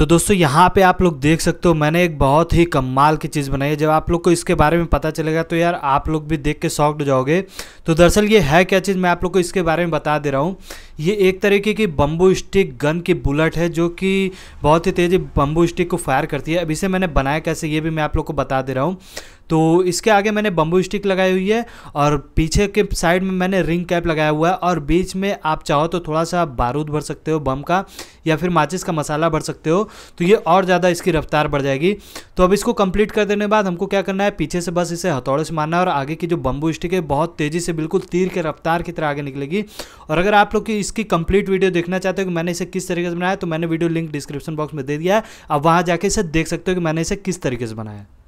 तो दोस्तों यहाँ पे आप लोग देख सकते हो मैंने एक बहुत ही कमाल की चीज़ बनाई है जब आप लोग को इसके बारे में पता चलेगा तो यार आप लोग भी देख के शॉक्ड जाओगे तो दरअसल ये है क्या चीज़ मैं आप लोग को इसके बारे में बता दे रहा हूँ ये एक तरीके की बम्बू स्टिक गन की बुलेट है जो कि बहुत ही तेज़ी बम्बू स्टिक को फायर करती है अब इसे मैंने बनाया कैसे ये भी मैं आप लोग को बता दे रहा हूँ तो इसके आगे मैंने बम्बू स्टिक लगाई हुई है और पीछे के साइड में मैंने रिंग कैप लगाया हुआ है और बीच में आप चाहो तो थोड़ा सा बारूद भर सकते हो बम का या फिर माचिस का मसाला भर सकते हो तो ये और ज़्यादा इसकी रफ्तार बढ़ जाएगी तो अब इसको कंप्लीट कर देने बाद हमको क्या करना है पीछे से बस इसे हथौड़े से मारना है और आगे की जो बम्बू स्टिक है बहुत तेज़ी से बिल्कुल तीर के रफ्तार की तरह आगे निकलेगी और अगर आप लोग की इसकी कंप्लीट वीडियो देखना चाहते हो कि मैंने इसे किस तरीके से बनाया तो मैंने वीडियो लिंक डिस्क्रिप्शन बॉक्स में दे दिया है आप वहाँ जाके इसे देख सकते हो कि मैंने इसे किस तरीके से बनाया है